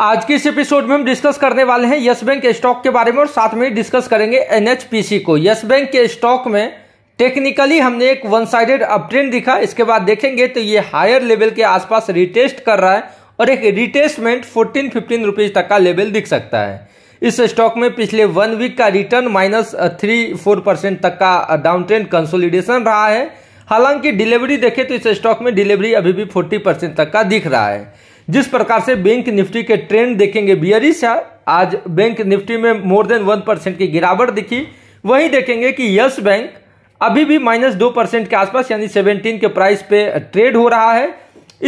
आज के इस एपिसोड में हम डिस्कस करने वाले हैं यस बैंक के स्टॉक के बारे में और साथ में डिस्कस करेंगे एनएचपीसी को यस बैंक के स्टॉक में टेक्निकली हमने एक वन साइडेड अप ट्रेंड दिखा इसके बाद देखेंगे तो ये हायर लेवल के आसपास रिटेस्ट कर रहा है और एक रिटेस्टमेंट फोर्टीन फिफ्टीन रुपीज तक का लेवल दिख सकता है इस स्टॉक में पिछले वन वीक का return minus three four percent तक का डाउन ट्रेंड कंसोलिडेशन रहा है हालांकि डिलीवरी देखें तो इस स्टॉक में डिलीवरी अभी भी फोर्टी परसेंट तक का दिख रहा है जिस प्रकार से बैंक निफ्टी के ट्रेंड देखेंगे बियरिश है आज बैंक निफ्टी में मोर देन वन परसेंट की गिरावट दिखी वहीं देखेंगे कि यस बैंक अभी भी माइनस दो परसेंट के आसपास यानी सेवनटीन के प्राइस पे ट्रेड हो रहा है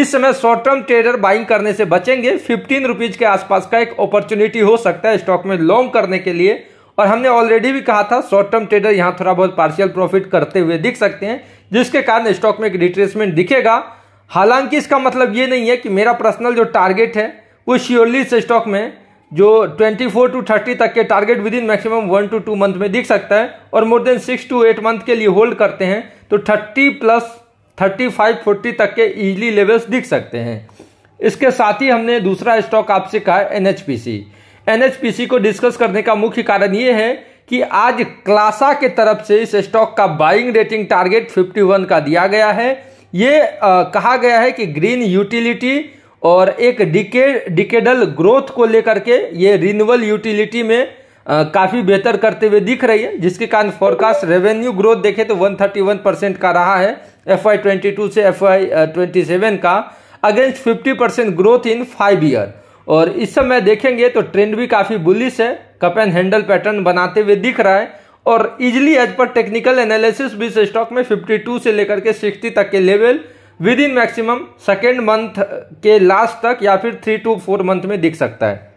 इस समय शॉर्ट टर्म ट्रेडर बाइंग करने से बचेंगे फिफ्टीन रुपीज के आसपास का एक अपॉर्चुनिटी हो सकता है स्टॉक में लॉन्ग करने के लिए और हमने ऑलरेडी भी कहा था शॉर्ट टर्म ट्रेडर यहाँ थोड़ा बहुत पार्शियल प्रॉफिट करते हुए दिख सकते हैं जिसके कारण स्टॉक में एक रिट्रेसमेंट दिखेगा हालांकि इसका मतलब ये नहीं है कि मेरा पर्सनल जो टारगेट है वो श्योरली इस स्टॉक में जो 24 टू 30 तक के target within maximum one two two month में दिख सकता है और more than six two eight month के लिए होल्ड करते हैं तो 30 प्लस 35 40 तक के इजली लेवल्स दिख सकते हैं इसके साथ ही हमने दूसरा स्टॉक आपसे कहा एन एनएचपीसी को डिस्कस करने का मुख्य कारण ये है कि आज क्लासा के तरफ से इस स्टॉक का बाइंग रेटिंग टारगेट 51 का दिया गया है ये आ, कहा गया है कि ग्रीन यूटिलिटी और एक डिके डिकेडल ग्रोथ को लेकर के ये रिन्यूअल यूटिलिटी में काफ़ी बेहतर करते हुए दिख रही है जिसके कारण फोरकास्ट रेवेन्यू ग्रोथ देखें तो 131 परसेंट का रहा है एफ आई ट्वेंटी टू से एफ आई ट्वेंटी सेवन का against 50 percent growth in five year और इस समय देखेंगे तो ट्रेंड भी काफ़ी बुलिस है कप एंड हैंडल पैटर्न बनाते हुए दिख रहा है और easily as per technical analysis भी स्टॉक में 52 से लेकर के 60 तक के level within maximum second month के लास्ट तक या फिर थ्री टू फोर मंथ में दिख सकता है